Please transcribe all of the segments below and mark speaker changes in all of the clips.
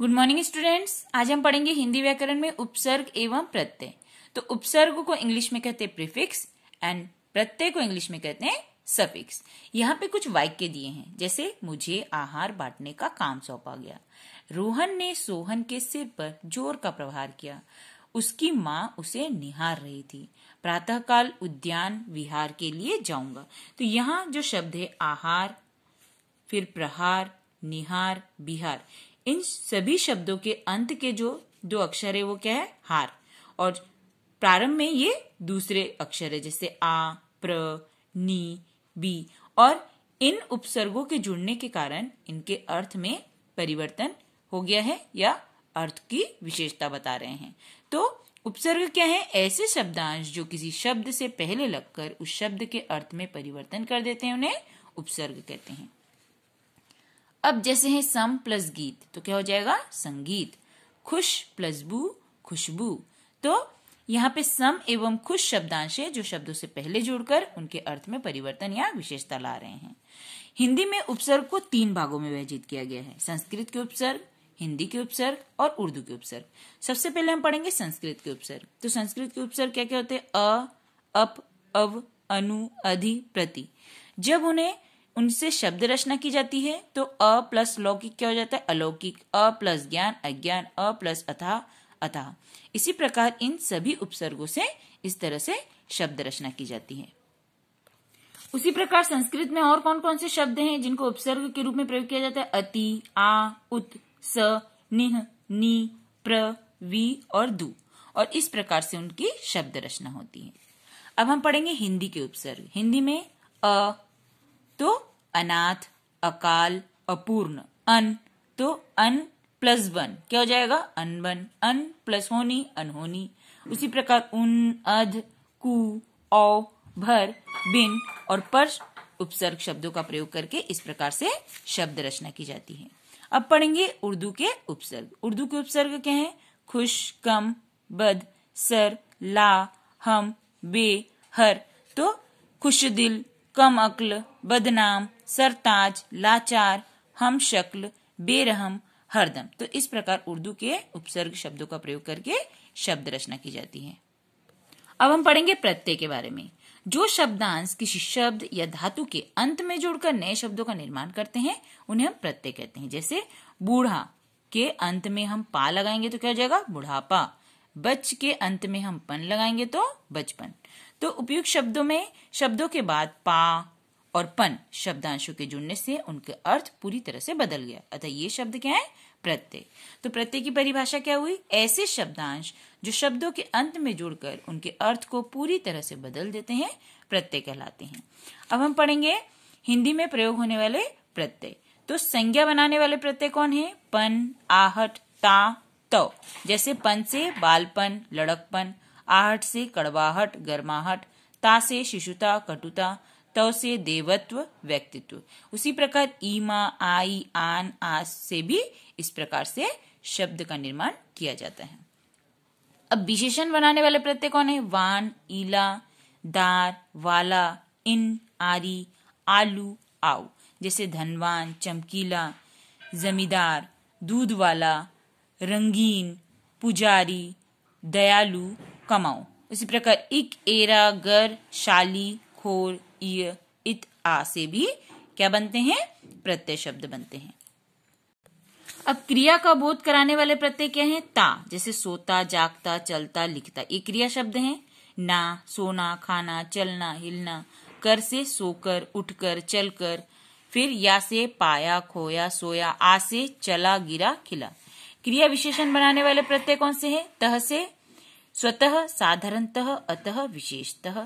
Speaker 1: good morning students आज हम पढ़ेंगे हिंदी व्याकरण में उपसर्ग एवं प्रत्यय तो उपसर्ग को इंग्लिश में कहते हैं प्रिफिक्स एंड प्रत्यय को इंग्लिश में कहते हैं सफिक्स यहाँ पे कुछ वाक्य दिए हैं जैसे मुझे आहार बांटने का काम सौंपा गया रोहन ने सोहन के सिर पर जोर का प्रहार किया उसकी माँ उसे निहार रही थी प्रातःकाल उद्यान विहार के लिए जाऊंगा तो यहाँ जो शब्द है आहार फिर प्रहार निहार बिहार इन सभी शब्दों के अंत के जो दो अक्षर है वो क्या है हार और प्रारंभ में ये दूसरे अक्षर है जैसे आ प्र नी बी और इन उपसर्गों के जुड़ने के कारण इनके अर्थ में परिवर्तन हो गया है या अर्थ की विशेषता बता रहे हैं तो उपसर्ग क्या है ऐसे शब्दांश जो किसी शब्द से पहले लगकर उस शब्द के अर्थ में परिवर्तन कर देते हैं उन्हें उपसर्ग कहते हैं अब जैसे है सम प्लस गीत तो क्या हो जाएगा संगीत खुश प्लस बू खुशबू तो यहाँ पे सम एवं खुश शब्दांश है जो शब्दों से पहले जुड़कर उनके अर्थ में परिवर्तन या विशेषता ला रहे हैं हिंदी में उपसर्ग को तीन भागों में विभाजित किया गया है संस्कृत के उपसर्ग हिंदी के उपसर्ग और उर्दू के उपसर्ग सबसे पहले हम पढ़ेंगे संस्कृत के उपसर्ग तो संस्कृत के उपसर्ग क्या क्या होते हैं अ अप अव अनु अधि प्रति जब उन्हें उनसे शब्द रचना की जाती है तो अ प्लस लौकिक क्या हो जाता है अलौकिक अ प्लस ज्ञान अज्ञान अ प्लस अथा अथा इसी प्रकार इन सभी उपसर्गों से इस तरह से शब्द रचना की जाती है उसी प्रकार संस्कृत में और कौन कौन से शब्द हैं जिनको उपसर्ग के रूप में प्रयोग किया जाता है अति आ उत स निह नी प्र वी और दू और इस प्रकार से उनकी शब्द रचना होती है अब हम पढ़ेंगे हिंदी के उपसर्ग हिंदी में अ तो अनाथ अकाल अपूर्ण अन तो अन प्लस बन क्या हो जाएगा अनबन अन प्लस होनी अनहोनी उसी प्रकार उन अध कु औ भर बिन और पर उपसर्ग शब्दों का प्रयोग करके इस प्रकार से शब्द रचना की जाती है अब पढ़ेंगे उर्दू के उपसर्ग उर्दू के उपसर्ग क्या हैं खुश कम बद सर ला हम बे हर तो खुश दिल कम अक्ल बदनाम सरताज लाचार हम शक्ल बेरहम हरदम तो इस प्रकार उर्दू के उपसर्ग शब्दों का प्रयोग करके शब्द रचना की जाती है अब हम पढ़ेंगे प्रत्यय के बारे में जो शब्दांश किसी शब्द या धातु के अंत में जोड़कर नए शब्दों का निर्माण करते हैं उन्हें हम प्रत्यय कहते हैं जैसे बूढ़ा के अंत में हम पा लगाएंगे तो क्या हो जाएगा बुढ़ापा बच के अंत में हम पन लगाएंगे तो बचपन तो उपयुक्त शब्दों में शब्दों के बाद पा और पन शब्दांशों के जुड़ने से उनके अर्थ पूरी तरह से बदल गया अतः ये शब्द क्या है प्रत्यय तो प्रत्यय की परिभाषा क्या हुई ऐसे शब्दांश जो शब्दों के अंत में जुड़कर उनके अर्थ को पूरी तरह से बदल देते हैं प्रत्यय कहलाते हैं अब हम पढ़ेंगे हिंदी में प्रयोग होने वाले प्रत्यय तो संज्ञा बनाने वाले प्रत्यय कौन है पन आहट ता तो जैसे पन से बालपन लड़कपन आहट से कड़वाहट गर्माहट ता से शिशुता कटुता तो से देवत्व व्यक्तित्व उसी प्रकार ईमा आई आन आस से भी इस प्रकार से शब्द का निर्माण किया जाता है अब विशेषण बनाने वाले प्रत्यय कौन है वान ईला दार वाला इन आरी आलू आओ जैसे धनवान चमकीला जमींदार दूध वाला रंगीन पुजारी दयालु कमाओ उसी प्रकार इक एरा गर शाली खोर इत आ से भी क्या बनते हैं प्रत्यय शब्द बनते हैं अब क्रिया का बोध कराने वाले प्रत्यय क्या हैं ता जैसे सोता जागता चलता लिखता ये क्रिया शब्द हैं ना सोना खाना चलना हिलना कर से सोकर उठकर चलकर फिर या से पाया खोया सोया आ से चला गिरा खिला क्रिया विशेषण बनाने वाले प्रत्यय कौन से हैं तह से स्वतः साधारणतः अतः विशेषतः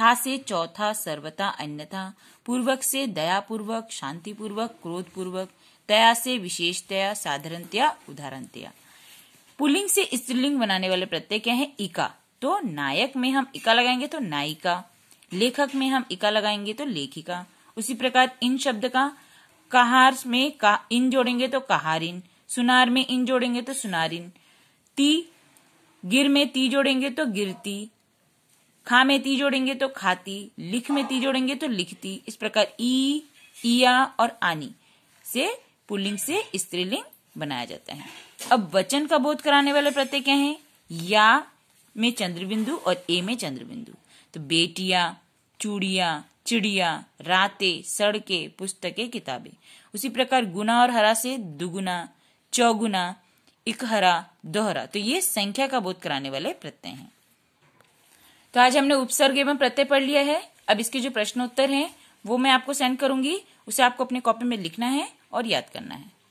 Speaker 1: था से चौथा सर्वथा अन्यथा पूर्वक से दयापूर्वक शांतिपूर्वक क्रोधपूर्वक तया से विशेषतया साधारणतया उदाहरणतया पुलिंग से स्त्रीलिंग बनाने वाले प्रत्यय क्या है इका तो नायक में हम इका लगाएंगे तो नायिका लेखक में हम इका लगाएंगे तो लेखिका उसी प्रकार इन शब्द का कहार में का इन जोड़ेंगे तो कहारिन सुनार में इन जोड़ेंगे तो सुनारिन ती गिर में ती जोड़ेंगे तो गिरती खा में ती जोड़ेंगे तो खाती लिख में ती जोड़ेंगे तो लिखती इस प्रकार ई ईया और आनी से पुलिंग से स्त्रीलिंग बनाया जाता है अब वचन का बोध कराने वाले प्रत्यय क्या है या में चंद्रबिंदु और ए में चंद्रबिंदु तो बेटिया चूड़िया चिड़िया राते सड़के पुस्तकें किताबें उसी प्रकार गुना और हरा से दुगुना चौगुना इकहरा दोहरा तो ये संख्या का बोध कराने वाले प्रत्यय हैं तो आज हमने उपसर्ग एवं प्रत्यय पढ़ लिया है अब इसके जो प्रश्नोत्तर हैं वो मैं आपको सेंड करूंगी उसे आपको अपने कॉपी में लिखना है और याद करना है